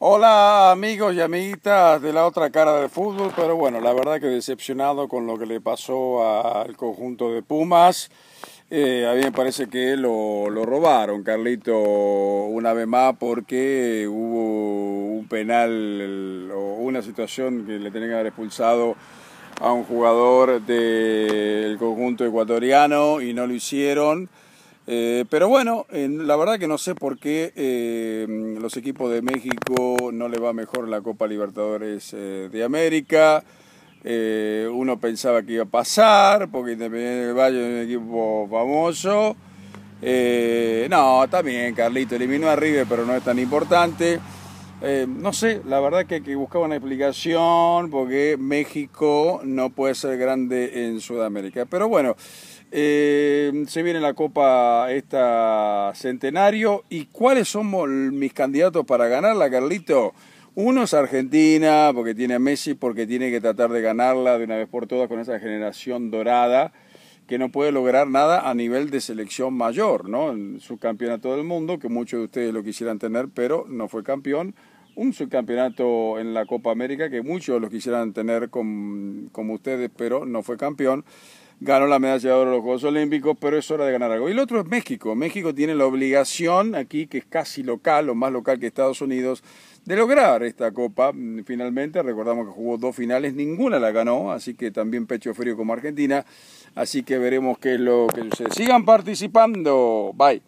Hola amigos y amiguitas de la otra cara del fútbol, pero bueno, la verdad que decepcionado con lo que le pasó al conjunto de Pumas. Eh, a mí me parece que lo, lo, robaron, Carlito, una vez más, porque hubo un penal o una situación que le tenían que haber expulsado a un jugador del conjunto ecuatoriano y no lo hicieron. Eh, pero bueno, la verdad que no sé por qué eh, los equipos de México no le va mejor la Copa Libertadores eh, de América. uno pensaba que iba a pasar, porque Independiente del Valle es un equipo famoso. no, también Carlito eliminó a River, pero no es tan importante. Eh, no sé, la verdad que, que buscaba una explicación porque México no puede ser grande en Sudamérica. Pero bueno, eh, se viene la Copa esta centenario. ¿Y cuáles son mis candidatos para ganarla, Carlito? Uno es Argentina, porque tiene a Messi, porque tiene que tratar de ganarla de una vez por todas con esa generación dorada que no puede lograr nada a nivel de selección mayor, ¿no? En subcampeonato del mundo, que muchos de ustedes lo quisieran tener, pero no fue campeón. Un subcampeonato en la Copa América que muchos lo quisieran tener como ustedes, pero no fue campeón ganó la medalla de oro en los Juegos Olímpicos, pero es hora de ganar algo. Y el otro es México. México tiene la obligación aquí, que es casi local o más local que Estados Unidos, de lograr esta copa. Mm, finalmente, recordamos que jugó dos finales, ninguna la ganó, así que también pecho frío como Argentina. Así que veremos qué es lo que sucede. Sigan participando. Bye.